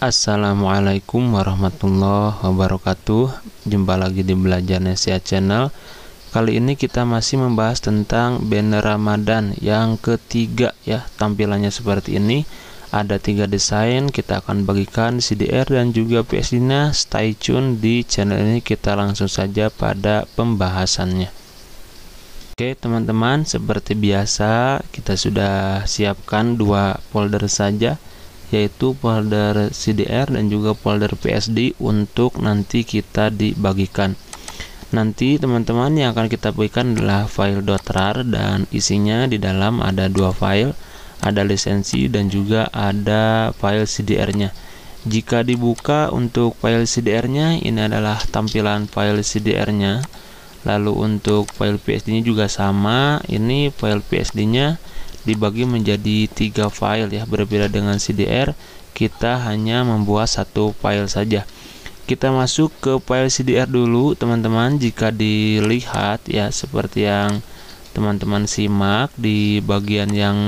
Assalamualaikum warahmatullahi wabarakatuh Jumpa lagi di Belajar Nesia Channel Kali ini kita masih membahas tentang banner Ramadan yang ketiga ya Tampilannya seperti ini Ada tiga desain, kita akan bagikan CDR dan juga PSD nya Stay tune di channel ini kita langsung saja pada pembahasannya Oke teman-teman seperti biasa kita sudah siapkan dua folder saja yaitu folder CDR dan juga folder PSD untuk nanti kita dibagikan. Nanti teman-teman yang akan kita bagikan adalah file .rar dan isinya di dalam ada dua file, ada lisensi dan juga ada file CDR-nya. Jika dibuka untuk file CDR-nya ini adalah tampilan file CDR-nya. Lalu untuk file PSD-nya juga sama, ini file PSD-nya dibagi menjadi tiga file ya berbeda dengan CDR kita hanya membuat satu file saja kita masuk ke file CDR dulu teman-teman jika dilihat ya seperti yang teman-teman simak di bagian yang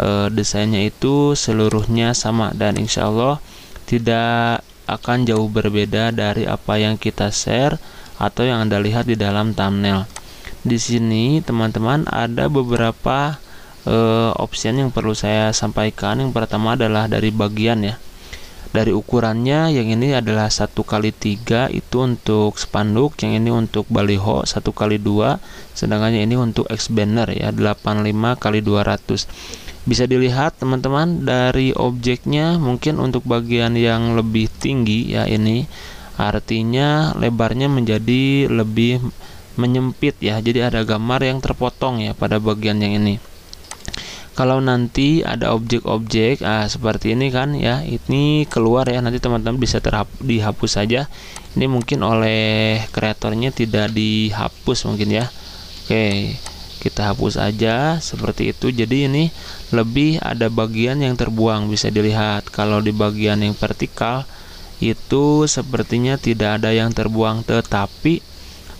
e, desainnya itu seluruhnya sama dan insya Allah tidak akan jauh berbeda dari apa yang kita share atau yang Anda lihat di dalam thumbnail. Di sini, teman-teman, ada beberapa e, eh, option yang perlu saya sampaikan yang pertama adalah dari bagian ya dari ukurannya yang ini adalah satu kali tiga itu untuk spanduk yang ini untuk baliho satu kali dua sedangkan ini untuk X banner ya 85 kali 200 bisa dilihat teman-teman dari objeknya mungkin untuk bagian yang lebih tinggi ya ini artinya lebarnya menjadi lebih menyempit ya jadi ada gambar yang terpotong ya pada bagian yang ini kalau nanti ada objek-objek ah, seperti ini kan ya ini keluar ya nanti teman-teman bisa dihapus saja ini mungkin oleh kreatornya tidak dihapus mungkin ya oke kita hapus aja seperti itu jadi ini lebih ada bagian yang terbuang bisa dilihat kalau di bagian yang vertikal itu sepertinya tidak ada yang terbuang tetapi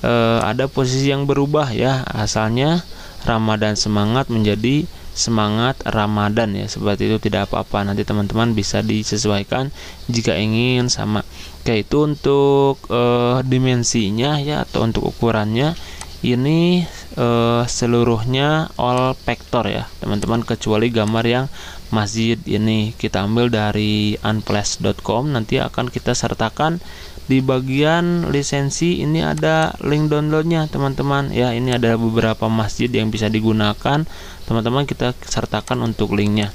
eh, ada posisi yang berubah ya asalnya Ramadan semangat menjadi semangat Ramadan ya seperti itu tidak apa-apa nanti teman-teman bisa disesuaikan jika ingin sama Oke itu untuk uh, dimensinya ya atau untuk ukurannya ini uh, seluruhnya all vector ya teman-teman kecuali gambar yang masjid ini kita ambil dari unplus.com nanti akan kita sertakan di bagian lisensi ini ada link downloadnya teman-teman ya ini ada beberapa masjid yang bisa digunakan teman-teman kita sertakan untuk linknya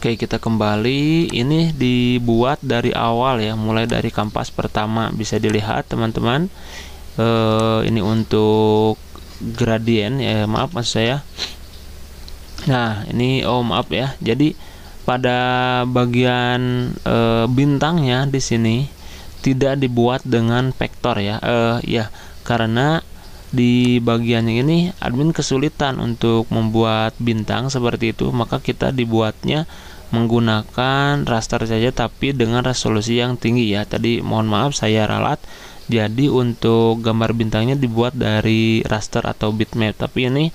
Oke kita kembali ini dibuat dari awal ya mulai dari kampas pertama bisa dilihat teman-teman e, ini untuk gradien ya maaf mas saya Nah, ini oh maaf ya. Jadi pada bagian e, bintangnya di sini tidak dibuat dengan vektor ya. E, ya, karena di bagian ini admin kesulitan untuk membuat bintang seperti itu, maka kita dibuatnya menggunakan raster saja tapi dengan resolusi yang tinggi ya. Tadi mohon maaf saya ralat jadi untuk gambar bintangnya dibuat dari raster atau bitmap Tapi ini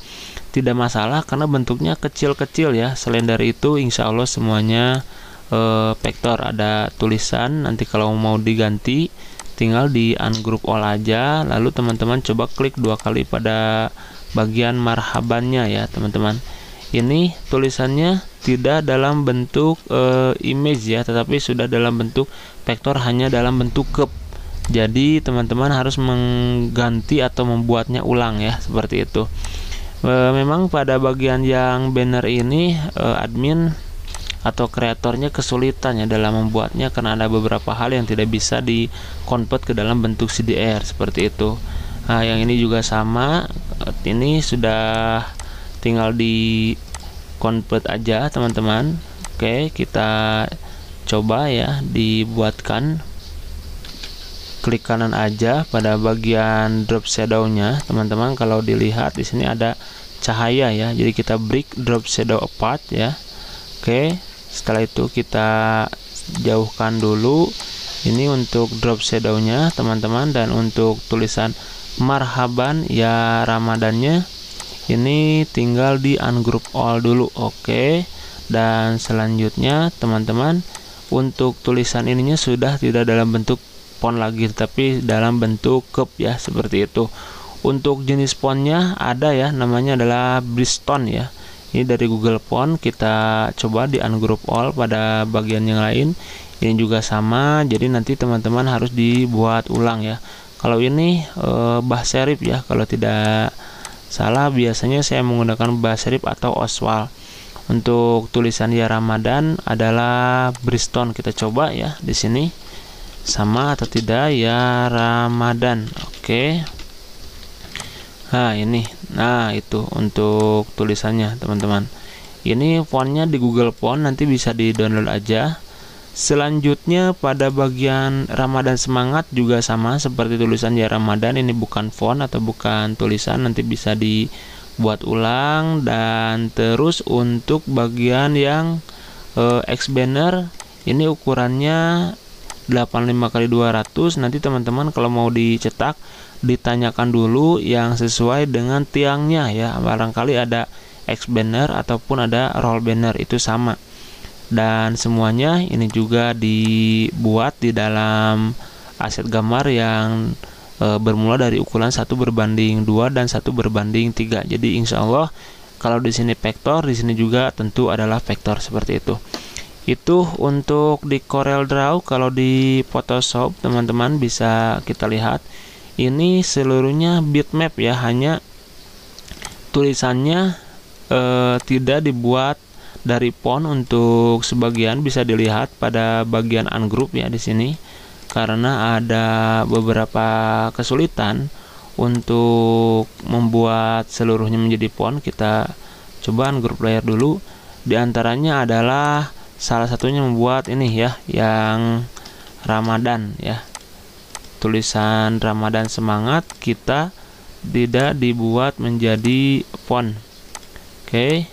tidak masalah karena bentuknya kecil-kecil ya Selain dari itu insya Allah semuanya eh, vektor Ada tulisan nanti kalau mau diganti tinggal di ungroup all aja Lalu teman-teman coba klik dua kali pada bagian marhabannya ya teman-teman ini tulisannya tidak dalam bentuk e, image ya tetapi sudah dalam bentuk vektor hanya dalam bentuk kep jadi teman-teman harus mengganti atau membuatnya ulang ya seperti itu. E, memang pada bagian yang banner ini e, admin atau kreatornya kesulitan ya dalam membuatnya karena ada beberapa hal yang tidak bisa di convert ke dalam bentuk CDR seperti itu. Nah, yang ini juga sama. Ini sudah tinggal di convert aja teman-teman. Oke, kita coba ya dibuatkan klik kanan aja pada bagian drop shadow-nya, teman-teman kalau dilihat di sini ada cahaya ya. Jadi kita break drop shadow apart ya. Oke, setelah itu kita jauhkan dulu ini untuk drop shadow-nya teman-teman dan untuk tulisan marhaban ya Ramadannya ini tinggal di ungroup all dulu. Oke. Dan selanjutnya teman-teman untuk tulisan ininya sudah tidak dalam bentuk pon lagi tapi dalam bentuk cup ya seperti itu untuk jenis ponnya ada ya namanya adalah Bristol ya ini dari Google Pon kita coba di ungroup all pada bagian yang lain ini juga sama jadi nanti teman-teman harus dibuat ulang ya kalau ini e, bah serif ya kalau tidak salah biasanya saya menggunakan bah serif atau Oswal untuk tulisan ya Ramadan adalah Bristol kita coba ya di sini sama atau tidak ya Ramadan oke okay. nah ini nah itu untuk tulisannya teman-teman ini fontnya di Google Font nanti bisa di download aja selanjutnya pada bagian Ramadan semangat juga sama seperti tulisan ya Ramadan ini bukan font atau bukan tulisan nanti bisa dibuat ulang dan terus untuk bagian yang eh, X banner ini ukurannya 85 kali 200 nanti teman-teman kalau mau dicetak ditanyakan dulu yang sesuai dengan tiangnya ya barangkali ada X banner ataupun ada roll banner itu sama dan semuanya ini juga dibuat di dalam aset gambar yang e, bermula dari ukuran satu berbanding dua dan satu berbanding tiga jadi insya Allah kalau di sini vektor di sini juga tentu adalah vektor seperti itu itu untuk di Corel Draw kalau di Photoshop teman-teman bisa kita lihat ini seluruhnya bitmap ya hanya tulisannya e, tidak dibuat dari font untuk sebagian bisa dilihat pada bagian ungroup ya di sini karena ada beberapa kesulitan untuk membuat seluruhnya menjadi font kita coba ungroup layer dulu diantaranya adalah salah satunya membuat ini ya yang Ramadan ya tulisan Ramadan semangat kita tidak dibuat menjadi font oke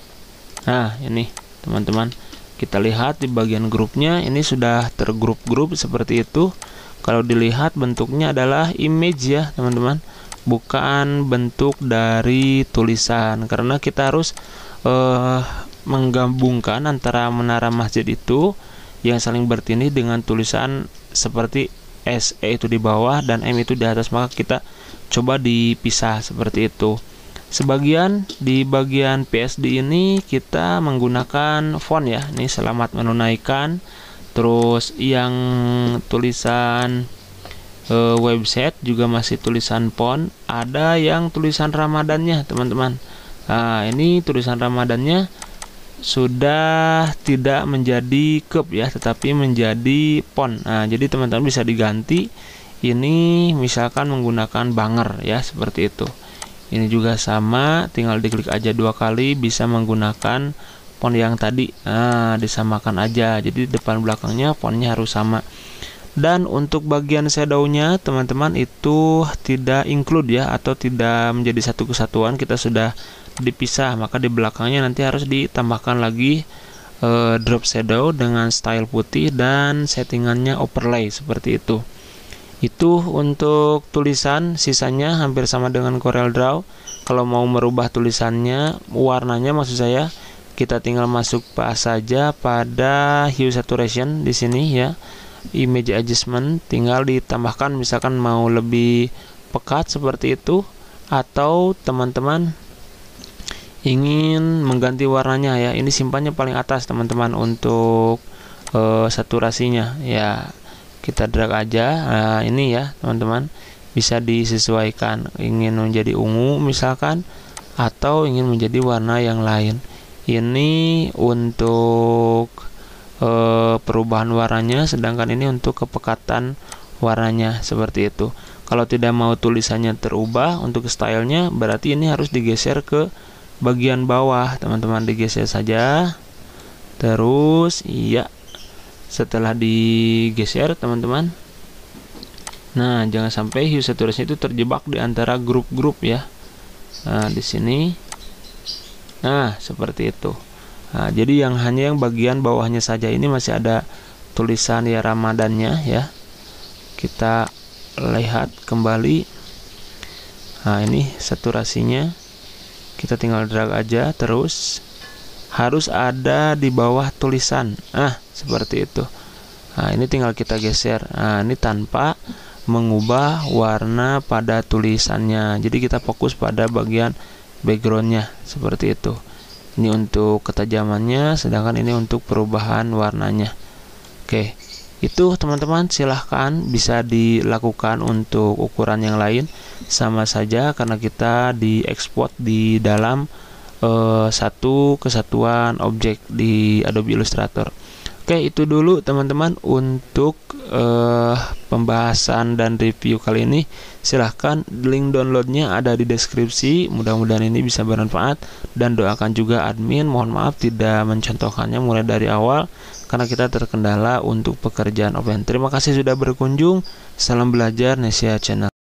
nah ini teman-teman kita lihat di bagian grupnya ini sudah tergrup-grup seperti itu kalau dilihat bentuknya adalah image ya teman-teman bukan bentuk dari tulisan karena kita harus uh, menggabungkan antara menara masjid itu yang saling bertindih dengan tulisan seperti S E itu di bawah dan M itu di atas maka kita coba dipisah seperti itu. Sebagian di bagian PSD ini kita menggunakan font ya. Ini selamat menunaikan. Terus yang tulisan e, website juga masih tulisan font. Ada yang tulisan Ramadannya, teman-teman. Nah, ini tulisan Ramadannya sudah tidak menjadi cup ya tetapi menjadi pon nah jadi teman-teman bisa diganti ini misalkan menggunakan banger ya seperti itu ini juga sama tinggal diklik aja dua kali bisa menggunakan pon yang tadi nah disamakan aja jadi depan belakangnya ponnya harus sama dan untuk bagian shadownya teman-teman itu tidak include ya atau tidak menjadi satu kesatuan kita sudah dipisah maka di belakangnya nanti harus ditambahkan lagi e, drop shadow dengan style putih dan settingannya overlay seperti itu itu untuk tulisan sisanya hampir sama dengan Corel Draw kalau mau merubah tulisannya warnanya maksud saya kita tinggal masuk pas saja pada hue saturation di sini ya image adjustment tinggal ditambahkan misalkan mau lebih pekat seperti itu atau teman-teman ingin mengganti warnanya ya ini simpannya paling atas teman-teman untuk uh, saturasinya ya kita drag aja nah ini ya teman-teman bisa disesuaikan ingin menjadi ungu misalkan atau ingin menjadi warna yang lain ini untuk e, perubahan warnanya sedangkan ini untuk kepekatan warnanya seperti itu kalau tidak mau tulisannya terubah untuk stylenya berarti ini harus digeser ke bagian bawah teman-teman digeser saja terus iya setelah digeser teman-teman nah jangan sampai hue saturasi itu terjebak di antara grup-grup ya nah, di sini nah seperti itu nah, jadi yang hanya yang bagian bawahnya saja ini masih ada tulisan ya ramadannya ya kita lihat kembali nah ini saturasinya kita tinggal drag aja terus harus ada di bawah tulisan ah seperti itu nah ini tinggal kita geser nah ini tanpa mengubah warna pada tulisannya jadi kita fokus pada bagian backgroundnya seperti itu ini untuk ketajamannya sedangkan ini untuk perubahan warnanya oke okay itu teman-teman silahkan bisa dilakukan untuk ukuran yang lain sama saja karena kita diekspor di dalam eh, satu kesatuan objek di Adobe Illustrator Oke itu dulu teman-teman untuk eh, pembahasan dan review kali ini silahkan link downloadnya ada di deskripsi mudah-mudahan ini bisa bermanfaat dan doakan juga admin mohon maaf tidak mencontohkannya mulai dari awal karena kita terkendala untuk pekerjaan offline. Terima kasih sudah berkunjung. Salam belajar Nesia Channel.